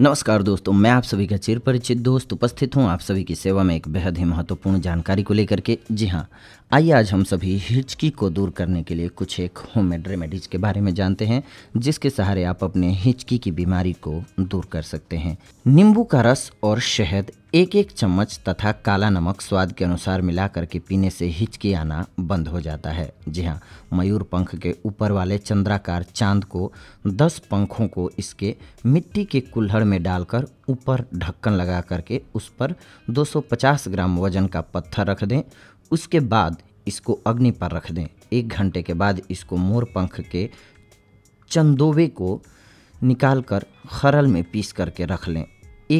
नमस्कार दोस्तों मैं आप सभी का चिर परिचित दोस्त उपस्थित हूँ आप सभी की सेवा में एक बेहद ही महत्वपूर्ण जानकारी को लेकर के जी हाँ आइए आज हम सभी हिचकी को दूर करने के लिए कुछ एक होममेड रेमेडीज के बारे में जानते हैं जिसके सहारे आप अपने हिचकी की बीमारी को दूर कर सकते हैं नींबू का रस और शहद एक एक चम्मच तथा काला नमक स्वाद के अनुसार मिला करके पीने से हिचकी आना बंद हो जाता है जी हाँ मयूर पंख के ऊपर वाले चंद्राकार चांद को दस पंखों को इसके मिट्टी के कुल्हड़ में डालकर ऊपर ढक्कन लगा करके उस पर 250 ग्राम वजन का पत्थर रख दें उसके बाद इसको अग्नि पर रख दें एक घंटे के बाद इसको मोर पंख के चंदोवे को निकाल कर खरल में पीस करके रख लें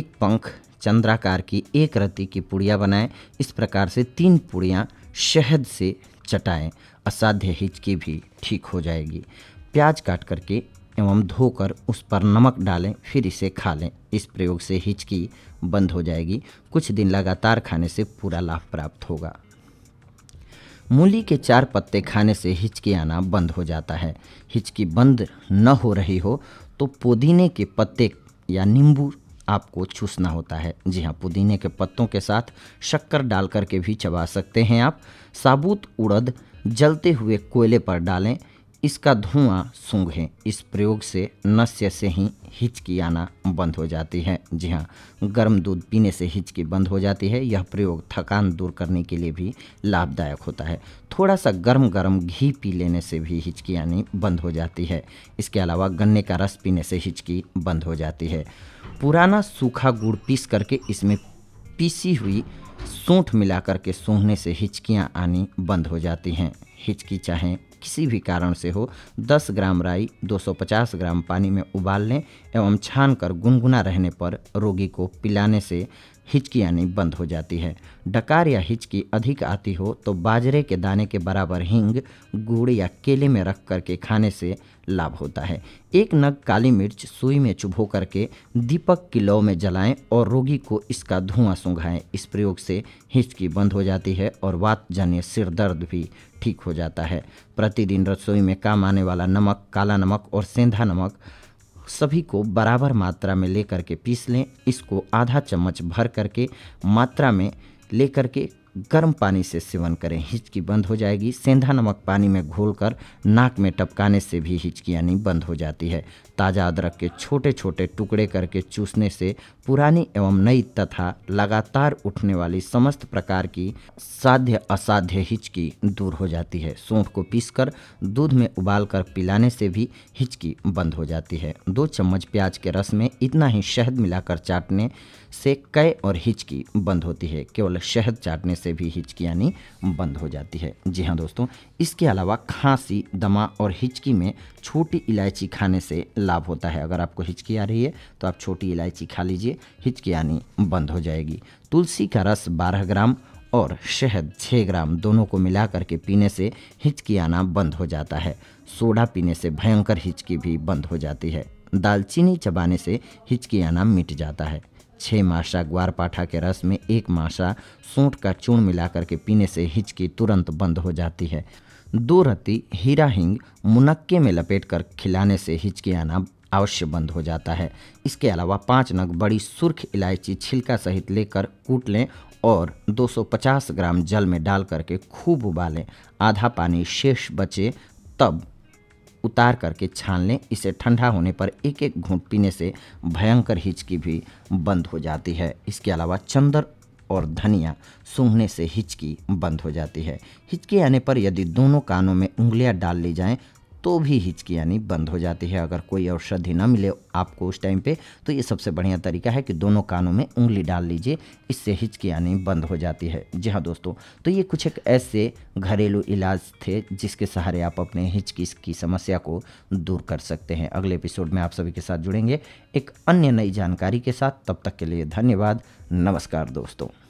एक पंख चंद्राकार की एक रति की पुड़िया बनाएं इस प्रकार से तीन पुड़िया शहद से चटाएं असाध्य हिचकी भी ठीक हो जाएगी प्याज काट करके एवं धोकर उस पर नमक डालें फिर इसे खा लें इस प्रयोग से हिचकी बंद हो जाएगी कुछ दिन लगातार खाने से पूरा लाभ प्राप्त होगा मूली के चार पत्ते खाने से हिचकी आना बंद हो जाता है हिचकी बंद न हो रही हो तो पुदीने के पत्ते या नींबू आपको चूसना होता है जी हाँ पुदीने के पत्तों के साथ शक्कर डाल करके भी चबा सकते हैं आप साबुत उड़द जलते हुए कोयले पर डालें इसका धुआं सूंघें इस प्रयोग से नस्य से ही हिचकी आना बंद हो जाती है जी हाँ गर्म दूध पीने से हिचकी बंद हो जाती है यह प्रयोग थकान दूर करने के लिए भी लाभदायक होता है थोड़ा सा गर्म गर्म घी पी लेने से भी हिचकी आनी बंद हो जाती है इसके अलावा गन्ने का रस पीने से हिचकी बंद हो जाती है पुराना सूखा गुड़ पीस करके इसमें पीसी हुई सोंठ मिला करके सोहने से हिचकियाँ आनी बंद हो जाती हैं हिचकी चाहें किसी भी कारण से हो 10 ग्राम राई 250 ग्राम पानी में उबाल लें एवं छान कर गुनगुना रहने पर रोगी को पिलाने से हिचकी यानी बंद हो जाती है डकार या हिचकी अधिक आती हो तो बाजरे के दाने के बराबर हींग गुड़ या केले में रख करके खाने से लाभ होता है एक नग काली मिर्च सुई में चुभो करके दीपक की लौ में जलाएं और रोगी को इसका धुआं सूंघाएं इस प्रयोग से हिचकी बंद हो जाती है और वातजन्य सिर दर्द भी ठीक हो जाता है प्रतिदिन रसोई में काम आने वाला नमक काला नमक और सेंधा नमक सभी को बराबर मात्रा में लेकर के पीस लें इसको आधा चम्मच भर करके मात्रा में लेकर के गर्म पानी से सेवन करें हिचकी बंद हो जाएगी सेंधा नमक पानी में घोलकर नाक में टपकाने से भी हिचकी यानी बंद हो जाती है ताज़ा अदरक के छोटे छोटे टुकड़े करके चूसने से पुरानी एवं नई तथा लगातार उठने वाली समस्त प्रकार की साध्य असाध्य हिचकी दूर हो जाती है सौंठ को पीसकर दूध में उबालकर पिलाने से भी हिचकी बंद हो जाती है दो चम्मच प्याज के रस में इतना ही शहद मिलाकर चाटने से कै और हिचकी बंद होती है केवल शहद चाटने से से भी हिचकियानी बंद हो जाती है जी हाँ दोस्तों इसके अलावा खांसी दमा और हिचकी में छोटी इलायची खाने से लाभ होता है अगर आपको हिचकी आ रही है तो आप छोटी इलायची खा लीजिए हिचकी आनी बंद हो जाएगी तुलसी का रस बारह ग्राम और शहद छः ग्राम दोनों को मिला करके पीने से हिचकी आना बंद हो जाता है सोडा पीने से भयंकर हिचकी भी बंद हो जाती है दालचीनी चबाने से हिचकी आना मिट जाता है छः माशा ग्वार पाठा के रस में एक माशा सूंट का चूर्ण मिलाकर के पीने से हिचकी तुरंत बंद हो जाती है दो रत्ती हीरा हिंग मुनक्के में लपेट कर खिलाने से हिचकी आना अवश्य बंद हो जाता है इसके अलावा पाँच नग बड़ी सुर्ख इलायची छिलका सहित लेकर कूट लें और 250 ग्राम जल में डाल करके खूब उबालें आधा पानी शेष बचे तब उतार करके छान लें इसे ठंडा होने पर एक एक घूंट पीने से भयंकर हिचकी भी बंद हो जाती है इसके अलावा चंदर और धनिया सूंघने से हिचकी बंद हो जाती है हिचकी आने पर यदि दोनों कानों में उंगलियां डाल ली जाएं तो भी हिचकी यानी बंद हो जाती है अगर कोई औषधि ना मिले आपको उस टाइम पे तो ये सबसे बढ़िया तरीका है कि दोनों कानों में उंगली डाल लीजिए इससे हिचकी यानी बंद हो जाती है जी हाँ दोस्तों तो ये कुछ एक ऐसे घरेलू इलाज थे जिसके सहारे आप अपने हिचकी की समस्या को दूर कर सकते हैं अगले एपिसोड में आप सभी के साथ जुड़ेंगे एक अन्य नई जानकारी के साथ तब तक के लिए धन्यवाद नमस्कार दोस्तों